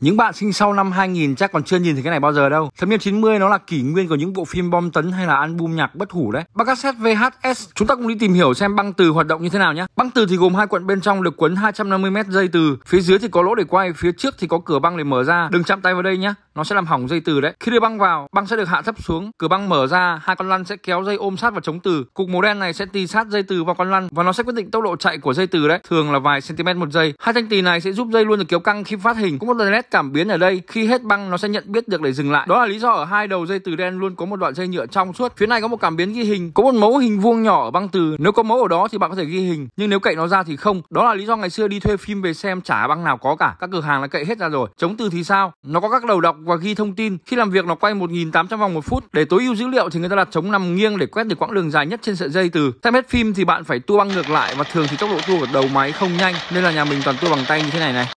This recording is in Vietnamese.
Những bạn sinh sau năm 2000 chắc còn chưa nhìn thấy cái này bao giờ đâu. Thập niên 90 nó là kỷ nguyên của những bộ phim bom tấn hay là album nhạc bất hủ đấy. Băng cassette VHS, chúng ta cùng đi tìm hiểu xem băng từ hoạt động như thế nào nhé. Băng từ thì gồm hai quận bên trong được quấn 250 mét dây từ, phía dưới thì có lỗ để quay, phía trước thì có cửa băng để mở ra. Đừng chạm tay vào đây nhé nó sẽ làm hỏng dây từ đấy. Khi đưa băng vào, băng sẽ được hạ thấp xuống, cửa băng mở ra, hai con lăn sẽ kéo dây ôm sát vào chống từ. Cục màu đen này sẽ tì sát dây từ vào con lăn và nó sẽ quyết định tốc độ chạy của dây từ đấy, thường là vài cm một giây. Hai thanh tì này sẽ giúp dây luôn được kéo căng khi phát hình. Cũng một nét cảm biến ở đây, khi hết băng nó sẽ nhận biết được để dừng lại. Đó là lý do ở hai đầu dây từ đen luôn có một đoạn dây nhựa trong suốt. Phía này có một cảm biến ghi hình, có một mẫu hình vuông nhỏ ở băng từ. Nếu có mẫu ở đó thì bạn có thể ghi hình, nhưng nếu cậy nó ra thì không. Đó là lý do ngày xưa đi thuê phim về xem chả băng nào có cả, các cửa hàng đã cậy hết ra rồi. Chống từ thì sao? Nó có các đầu đọc và ghi thông tin. Khi làm việc nó quay 1.800 vòng một phút. Để tối ưu dữ liệu thì người ta đặt chống nằm nghiêng để quét được quãng đường dài nhất trên sợi dây từ. Xem hết phim thì bạn phải tua băng ngược lại và thường thì tốc độ tua của đầu máy không nhanh nên là nhà mình toàn tua bằng tay như thế này này.